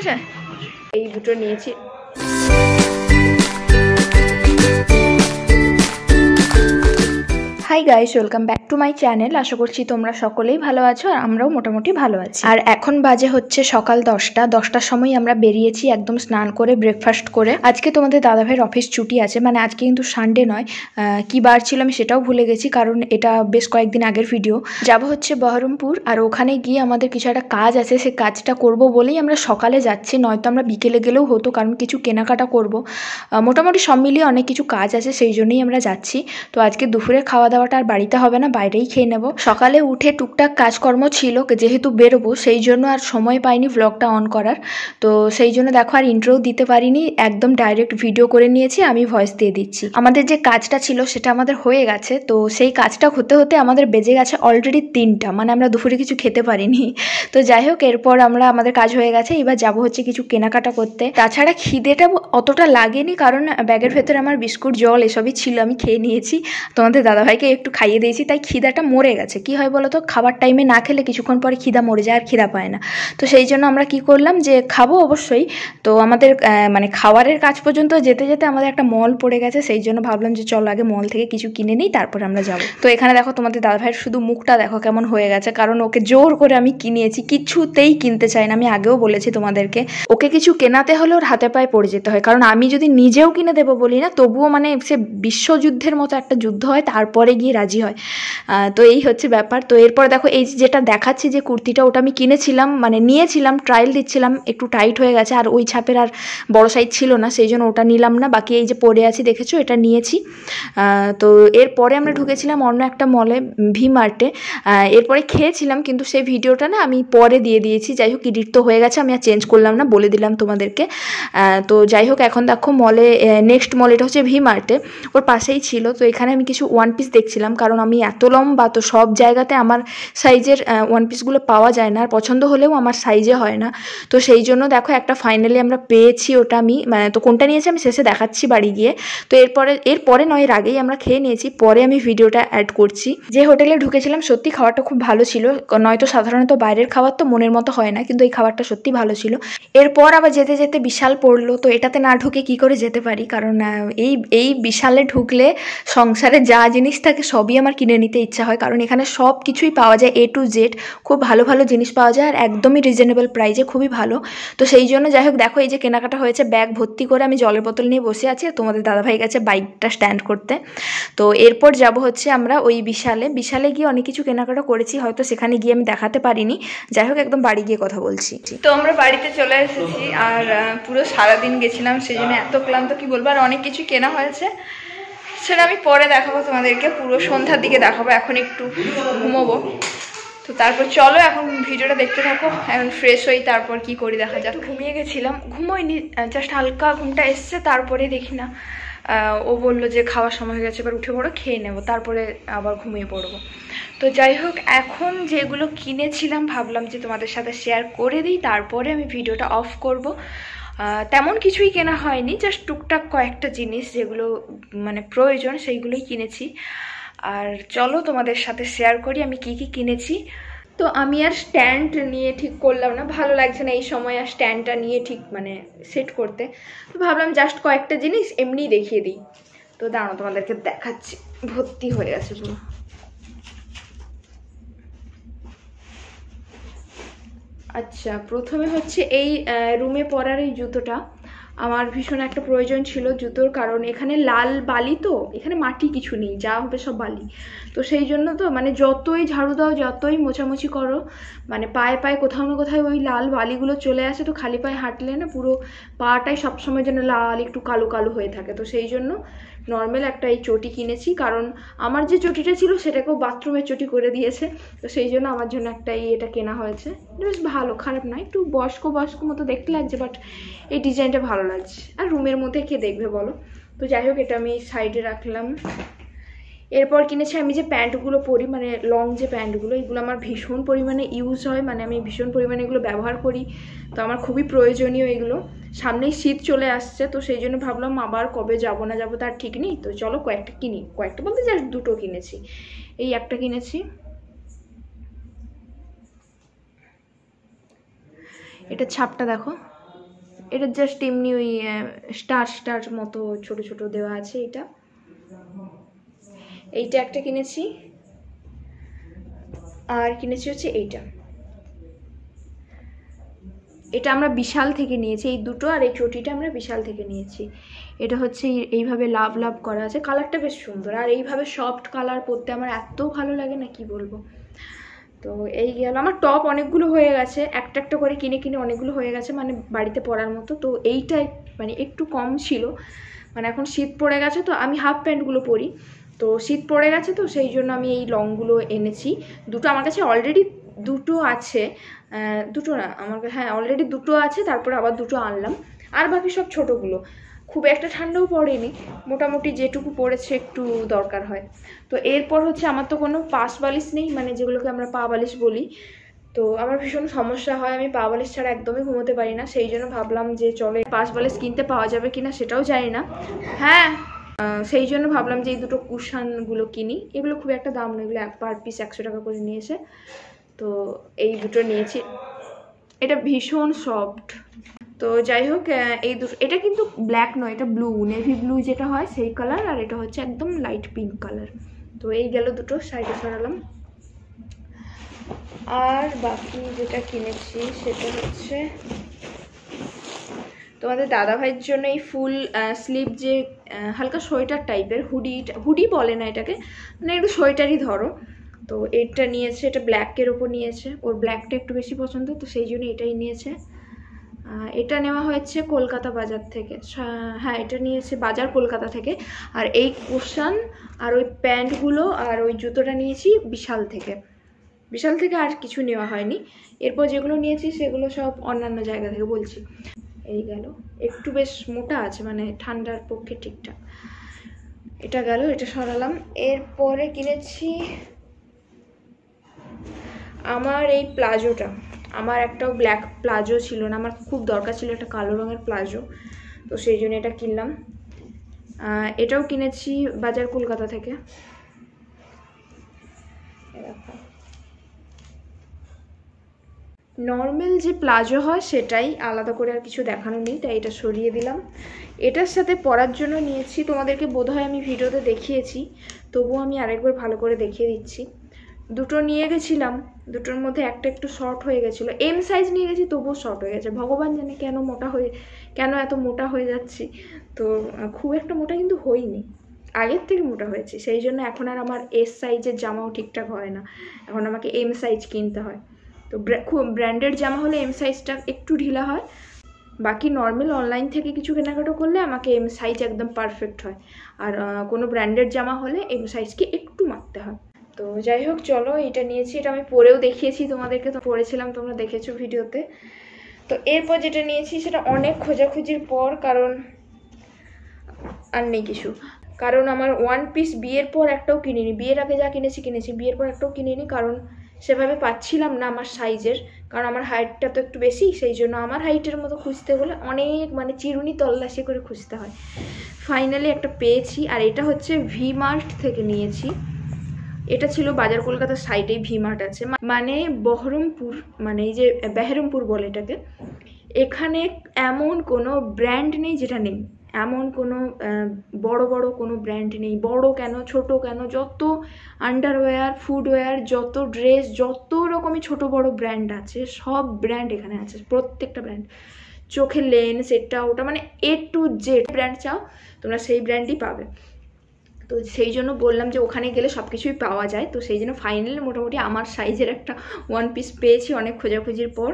真是，哎，不准离去。হাই guys welcome back to my channel আশা করছি তোমরা সকলেই ভালো আছো আর আমরাও মোটামুটি ভালো আছি আর এখন বাজে হচ্ছে সকাল দশটা দশটার সময় আমরা বেরিয়েছি একদম স্নান করে ব্রেকফাস্ট করে আজকে তোমাদের দাদাভাইয়ের অফিস ছুটি আছে মানে আজকে কিন্তু সানডে নয় কি বার ছিল আমি সেটাও ভুলে গেছি কারণ এটা বেশ কয়েকদিন আগের ভিডিও যাব হচ্ছে বহরমপুর আর ওখানে গিয়ে আমাদের কিছু একটা কাজ আছে সে কাজটা করব বলেই আমরা সকালে যাচ্ছি নয়তো আমরা বিকেলে গেলেও হতো কারণ কিছু কেনাকাটা করব মোটামুটি সব মিলিয়ে অনেক কিছু কাজ আছে সেই জন্যই আমরা যাচ্ছি তো আজকে দুপুরে খাওয়া দাওয়া খাওয়াটা আর বাড়িতে হবে না বাইরেই খেয়ে নেব সকালে উঠে টুকটাক কাজকর্ম ছিল যেহেতু বেরোবো সেই জন্য আর সময় পাইনি ব্লগটা অন করার তো সেই জন্য দেখো আর ইন্ট্রো দিতে পারিনি একদম ডাইরেক্ট ভিডিও করে নিয়েছি আমি ভয়েস দিয়ে দিচ্ছি আমাদের যে কাজটা ছিল সেটা আমাদের হয়ে গেছে তো সেই কাজটা হতে হতে আমাদের বেজে গেছে অলরেডি তিনটা মানে আমরা দুপুরে কিছু খেতে পারিনি তো যাই হোক এরপর আমরা আমাদের কাজ হয়ে গেছে এবার যাব হচ্ছে কিছু কেনাকাটা করতে তাছাড়া খিদেটা অতটা লাগেনি কারণ ব্যাগের ভেতরে আমার বিস্কুট জল এসবই ছিল আমি খেয়ে নিয়েছি তোমাদের দাদাভাইকে একটু খাইয়ে দিয়েছি তাই খিদাটা মরে গেছে কি হয় বলো তো খাবার টাইমে না খেলে কিছুক্ষণ পরে খিদা মরে যায় আর খিদা পায় না তো সেই জন্য আমরা কি করলাম যে খাবো অবশ্যই তো আমাদের মানে খাবারের কাজ পর্যন্ত যেতে যেতে আমাদের একটা মল পড়ে গেছে সেই জন্য ভাবলাম যে চলো আগে মল থেকে কিছু কিনে নিই তারপরে আমরা যাবো তো এখানে দেখো তোমাদের দাদাভাইয়ের শুধু মুখটা দেখো কেমন হয়ে গেছে কারণ ওকে জোর করে আমি কিনিয়েছি কিছুতেই কিনতে চাই না আমি আগেও বলেছি তোমাদেরকে ওকে কিছু কেনাতে হলে ওর হাতে পায়ে পড়ে যেতে হয় কারণ আমি যদি নিজেও কিনে দেবো বলি না তবুও মানে সে বিশ্বযুদ্ধের মতো একটা যুদ্ধ হয় তারপরে গিয়ে রাজি হয় তো এই হচ্ছে ব্যাপার তো এরপর দেখো এই যেটা দেখাচ্ছি যে কুর্তিটা ওটা আমি কিনেছিলাম মানে নিয়েছিলাম ট্রায়াল দিচ্ছিলাম একটু টাইট হয়ে গেছে আর ওই ছাপের আর বড় সাইজ ছিল না সেই জন্য ওটা নিলাম না বাকি এই যে পরে আছি দেখেছো এটা নিয়েছি তো এরপরে আমরা ঢুকেছিলাম অন্য একটা মলে ভি মার্টে এরপরে খেয়েছিলাম কিন্তু সেই ভিডিওটা না আমি পরে দিয়ে দিয়েছি যাই হোক ইডিট তো হয়ে গেছে আমি আর চেঞ্জ করলাম না বলে দিলাম তোমাদেরকে তো যাই হোক এখন দেখো মলে নেক্সট মল এটা হচ্ছে ভি মার্টে ওর পাশেই ছিল তো এখানে আমি কিছু ওয়ান পিস দেখছি দেখছিলাম কারণ আমি এত লম্বা তো সব জায়গাতে আমার সাইজের ওয়ান পিসগুলো পাওয়া যায় না আর পছন্দ হলেও আমার সাইজে হয় না তো সেই জন্য দেখো একটা ফাইনালি আমরা পেয়েছি ওটা আমি মানে তো কোনটা নিয়েছি আমি শেষে দেখাচ্ছি বাড়ি গিয়ে তো এরপরে এরপরে নয় এর আগেই আমরা খেয়ে নিয়েছি পরে আমি ভিডিওটা অ্যাড করছি যে হোটেলে ঢুকেছিলাম সত্যি খাওয়াটা খুব ভালো ছিল নয়তো সাধারণত বাইরের খাবার তো মনের মতো হয় না কিন্তু এই খাবারটা সত্যি ভালো ছিল এরপর আবার যেতে যেতে বিশাল পড়লো তো এটাতে না ঢুকে কি করে যেতে পারি কারণ এই এই বিশালে ঢুকলে সংসারে যা জিনিস থাকে থেকে সবই আমার কিনে নিতে ইচ্ছা হয় কারণ এখানে সব কিছুই পাওয়া যায় এ টু জেড খুব ভালো ভালো জিনিস পাওয়া যায় আর একদমই রিজনেবল প্রাইজে খুবই ভালো তো সেই জন্য যাই হোক দেখো এই যে কেনাকাটা হয়েছে ব্যাগ ভর্তি করে আমি জলের বোতল নিয়ে বসে আছি আর তোমাদের দাদাভাই গেছে বাইকটা স্ট্যান্ড করতে তো এরপর যাব হচ্ছে আমরা ওই বিশালে বিশালে গিয়ে অনেক কিছু কেনাকাটা করেছি হয়তো সেখানে গিয়ে আমি দেখাতে পারিনি যাই হোক একদম বাড়ি গিয়ে কথা বলছি তো আমরা বাড়িতে চলে এসেছি আর পুরো সারাদিন গেছিলাম সেই জন্য এত ক্লান্ত কি বলবো আর অনেক কিছু কেনা হয়েছে সেটা আমি পরে দেখাবো তোমাদেরকে পুরো সন্ধ্যার দিকে দেখাবো এখন একটু ঘুমোবো তো তারপর চলো এখন ভিডিওটা দেখতে থাকো এখন ফ্রেশ হই তারপর কি করি দেখা যাক ঘুমিয়ে গেছিলাম ঘুমোইনি জাস্ট হালকা ঘুমটা এসছে তারপরে দেখি না ও বললো যে খাওয়ার সময় হয়ে গেছে এবার উঠে পড়ো খেয়ে নেবো তারপরে আবার ঘুমিয়ে পড়বো তো যাই হোক এখন যেগুলো কিনেছিলাম ভাবলাম যে তোমাদের সাথে শেয়ার করে দিই তারপরে আমি ভিডিওটা অফ করব তেমন কিছুই কেনা হয়নি জাস্ট টুকটাক কয়েকটা জিনিস যেগুলো মানে প্রয়োজন সেইগুলোই কিনেছি আর চলো তোমাদের সাথে শেয়ার করি আমি কি কি কিনেছি তো আমি আর স্ট্যান্ড নিয়ে ঠিক করলাম না ভালো লাগছে না এই সময় আর স্ট্যান্ডটা নিয়ে ঠিক মানে সেট করতে তো ভাবলাম জাস্ট কয়েকটা জিনিস এমনি দেখিয়ে দিই তো দাঁড়ো তোমাদেরকে দেখাচ্ছি ভর্তি হয়ে গেছে পুরো আচ্ছা প্রথমে হচ্ছে এই রুমে পরার এই জুতোটা আমার ভীষণ একটা প্রয়োজন ছিল জুতোর কারণ এখানে লাল বালি তো এখানে মাটি কিছু নেই যা হবে সব বালি তো সেই জন্য তো মানে যতই ঝাড়ু দাও যতই মোছামুছি করো মানে পায়ে পায়ে কোথাও না কোথাও ওই লাল বালিগুলো চলে আসে তো খালি পায়ে হাঁটলে না পুরো পাটাই সবসময় যেন লাল একটু কালো কালো হয়ে থাকে তো সেই জন্য নর্মাল একটা এই চটি কিনেছি কারণ আমার যে চটিটা ছিল সেটাকেও বাথরুমের চটি করে দিয়েছে তো সেই জন্য আমার জন্য একটা এই এটা কেনা হয়েছে বেশ ভালো খারাপ না একটু বয়স্ক বয়স্ক মতো দেখতে লাগছে বাট এই ডিজাইনটা ভালো লাগছে আর রুমের মধ্যে কে দেখবে বলো তো যাই হোক এটা আমি সাইডে রাখলাম এরপর কিনেছি আমি যে প্যান্টগুলো পরি মানে লং যে প্যান্টগুলো এগুলো আমার ভীষণ পরিমাণে ইউজ হয় মানে আমি ভীষণ পরিমাণে এগুলো ব্যবহার করি তো আমার খুবই প্রয়োজনীয় এগুলো সামনেই শীত চলে আসছে তো সেই জন্য ভাবলাম আবার কবে যাব না যাব তার ঠিক নেই তো চলো কয়েকটা কিনি কয়েকটা বলতে জাস্ট দুটো কিনেছি এই একটা কিনেছি এটা ছাপটা দেখো এটা জাস্ট এমনি ওই স্টার স্টার মতো ছোট ছোট দেওয়া আছে এটা এইটা একটা কিনেছি আর কিনেছি হচ্ছে এইটা এটা আমরা বিশাল থেকে নিয়েছি এই দুটো আর এই চটিটা আমরা বিশাল থেকে নিয়েছি এটা হচ্ছে এইভাবে লাভ লাভ করা আছে কালারটা বেশ সুন্দর আর এইভাবে সফট কালার পরতে আমার এত ভালো লাগে না কি বলবো তো এই গেল আমার টপ অনেকগুলো হয়ে গেছে একটা একটা করে কিনে কিনে অনেকগুলো হয়ে গেছে মানে বাড়িতে পরার মতো তো এইটা মানে একটু কম ছিল মানে এখন শীত পড়ে গেছে তো আমি হাফ প্যান্টগুলো পরি তো শীত পড়ে গেছে তো সেই জন্য আমি এই লংগুলো এনেছি দুটো আমার কাছে অলরেডি দুটো আছে দুটো না আমার হ্যাঁ অলরেডি দুটো আছে তারপরে আবার দুটো আনলাম আর বাকি সব ছোটোগুলো খুব একটা ঠান্ডাও পড়েনি মোটামুটি যেটুকু পড়েছে একটু দরকার হয় তো এরপর হচ্ছে আমার তো কোনো পাশ বালিশ নেই মানে যেগুলোকে আমরা পা বালিশ বলি তো আমার ভীষণ সমস্যা হয় আমি পা বালিশ ছাড়া একদমই ঘুমোতে পারি না সেই জন্য ভাবলাম যে চলে পাশ বালিশ কিনতে পাওয়া যাবে কিনা সেটাও জানি না হ্যাঁ সেই জন্য ভাবলাম যে এই দুটো কুশানগুলো কিনি এগুলো খুব একটা দাম নয় এগুলো এক পার পিস একশো টাকা করে নিয়েছে তো এই দুটো নিয়েছি এটা ভীষণ সফট তো যাই হোক এই দুটো এটা কিন্তু ব্ল্যাক নয় এটা ব্লু নেভি ব্লু যেটা হয় সেই কালার আর এটা হচ্ছে একদম লাইট পিঙ্ক কালার তো এই গেল দুটো সাইডে সরালাম আর বাকি যেটা কিনেছি সেটা হচ্ছে তোমাদের দাদাভাইয়ের জন্য এই ফুল স্লিপ যে হালকা সোয়েটার টাইপের হুডি হুডি বলে না এটাকে মানে একটু সোয়েটারই ধরো তো এটা নিয়েছে এটা ব্ল্যাকের ওপর নিয়েছে ওর ব্ল্যাকটা একটু বেশি পছন্দ তো সেই জন্য এটাই নিয়েছে এটা নেওয়া হয়েছে কলকাতা বাজার থেকে হ্যাঁ এটা নিয়েছে বাজার কলকাতা থেকে আর এই কোশান আর ওই প্যান্টগুলো আর ওই জুতোটা নিয়েছি বিশাল থেকে বিশাল থেকে আর কিছু নেওয়া হয়নি এরপর যেগুলো নিয়েছি সেগুলো সব অন্যান্য জায়গা থেকে বলছি এই গেল একটু বেশ মোটা আছে মানে ঠান্ডার পক্ষে ঠিকঠাক এটা গেল এটা সরালাম এরপরে কিনেছি আমার এই প্লাজোটা আমার একটাও ব্ল্যাক প্লাজো ছিল না আমার খুব দরকার ছিল একটা কালো রঙের প্লাজো তো সেই জন্য এটা কিনলাম এটাও কিনেছি বাজার কলকাতা থেকে নর্মাল যে প্লাজো হয় সেটাই আলাদা করে আর কিছু দেখানো নেই তাই এটা সরিয়ে দিলাম এটার সাথে পরার জন্য নিয়েছি তোমাদেরকে বোধহয় আমি ভিডিওতে দেখিয়েছি তবুও আমি আরেকবার ভালো করে দেখিয়ে দিচ্ছি দুটো নিয়ে গেছিলাম দুটোর মধ্যে একটা একটু শর্ট হয়ে গেছিলো এম সাইজ নিয়ে গেছি তবুও শর্ট হয়ে গেছে ভগবান জানে কেন মোটা হয়ে কেন এত মোটা হয়ে যাচ্ছি তো খুব একটা মোটা কিন্তু হইনি আগের থেকে মোটা হয়েছি সেই জন্য এখন আর আমার এস সাইজের জামাও ঠিকঠাক হয় না এখন আমাকে এম সাইজ কিনতে হয় তো ব্র্যান্ডেড জামা হলে এম সাইজটা একটু ঢিলা হয় বাকি নর্মাল অনলাইন থেকে কিছু কেনাকাটা করলে আমাকে এম সাইজ একদম পারফেক্ট হয় আর কোনো ব্র্যান্ডেড জামা হলে এম সাইজকে একটু মারতে হয় তো যাই হোক চলো এটা নিয়েছি এটা আমি পরেও দেখিয়েছি তোমাদেরকে তো পরেছিলাম তোমরা দেখেছো ভিডিওতে তো এরপর যেটা নিয়েছি সেটা অনেক খোঁজাখুঁজির পর কারণ আর নেই কিছু কারণ আমার ওয়ান পিস বিয়ের পর একটাও কিনিনি বিয়ের আগে যা কিনেছি কিনেছি বিয়ের পর একটাও কিনিনি কারণ সেভাবে পাচ্ছিলাম না আমার সাইজের কারণ আমার হাইটটা তো একটু বেশি সেই জন্য আমার হাইটের মতো খুঁজতে হলে অনেক মানে চিরুনি তল্লাশি করে খুঁজতে হয় ফাইনালি একটা পেয়েছি আর এটা হচ্ছে ভি মার্ট থেকে নিয়েছি এটা ছিল বাজার কলকাতার সাইডেই ভি মার্ট আছে মানে বহরমপুর মানে এই যে বেহরমপুর বলে এটাকে এখানে এমন কোনো ব্র্যান্ড নেই যেটা নেই এমন কোনো বড় বড় কোনো ব্র্যান্ড নেই বড় কেন ছোট কেন যত আন্ডারওয়্যার ফুডওয়্যার যত ড্রেস যত রকমই ছোট বড় ব্র্যান্ড আছে সব ব্র্যান্ড এখানে আছে প্রত্যেকটা ব্র্যান্ড চোখে লেন্স এটা ওটা মানে এ টু জেড ব্র্যান্ড চাও তোমরা সেই ব্র্যান্ডই পাবে তো সেই জন্য বললাম যে ওখানে গেলে সব কিছুই পাওয়া যায় তো সেই জন্য ফাইনালি মোটামুটি আমার সাইজের একটা ওয়ান পিস পেয়েছি অনেক খোঁজাখুঁজির পর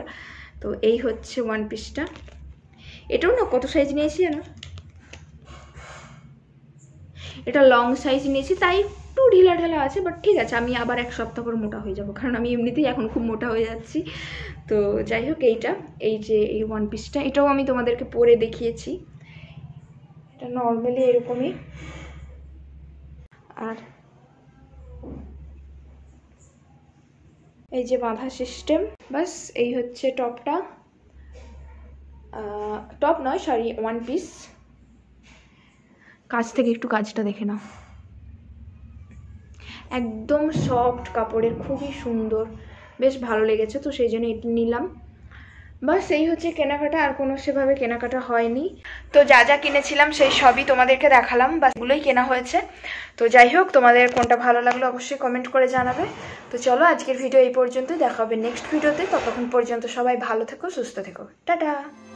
তো এই হচ্ছে ওয়ান পিসটা এটাও না কত সাইজ নিয়েছি জানো এটা লং সাইজ নিয়েছি তাই একটু ঢিলা ঢেলা আছে বাট ঠিক আছে আমি আবার এক সপ্তাহ পর মোটা হয়ে যাব কারণ আমি এমনিতেই এখন খুব মোটা হয়ে যাচ্ছি তো যাই হোক এইটা এই যে এই ওয়ান পিসটা এটাও আমি তোমাদেরকে পরে দেখিয়েছি এটা নর্মালি এরকমই আর এই যে বাঁধা সিস্টেম বাস এই হচ্ছে টপটা টপ নয় সরি ওয়ান পিস কাছ থেকে একটু কাজটা দেখে নাও একদম সফট কাপড়ের খুবই সুন্দর বেশ ভালো লেগেছে তো সেই জন্য এটি নিলাম বাস এই হচ্ছে কেনাকাটা আর কোনো সেভাবে কেনাকাটা হয়নি তো যা যা কিনেছিলাম সেই সবই তোমাদেরকে দেখালাম বাসগুলোই কেনা হয়েছে তো যাই হোক তোমাদের কোনটা ভালো লাগলো অবশ্যই কমেন্ট করে জানাবে তো চলো আজকের ভিডিও এই পর্যন্ত দেখা হবে নেক্সট ভিডিওতে ততক্ষণ পর্যন্ত সবাই ভালো থেকো সুস্থ থেকো টাটা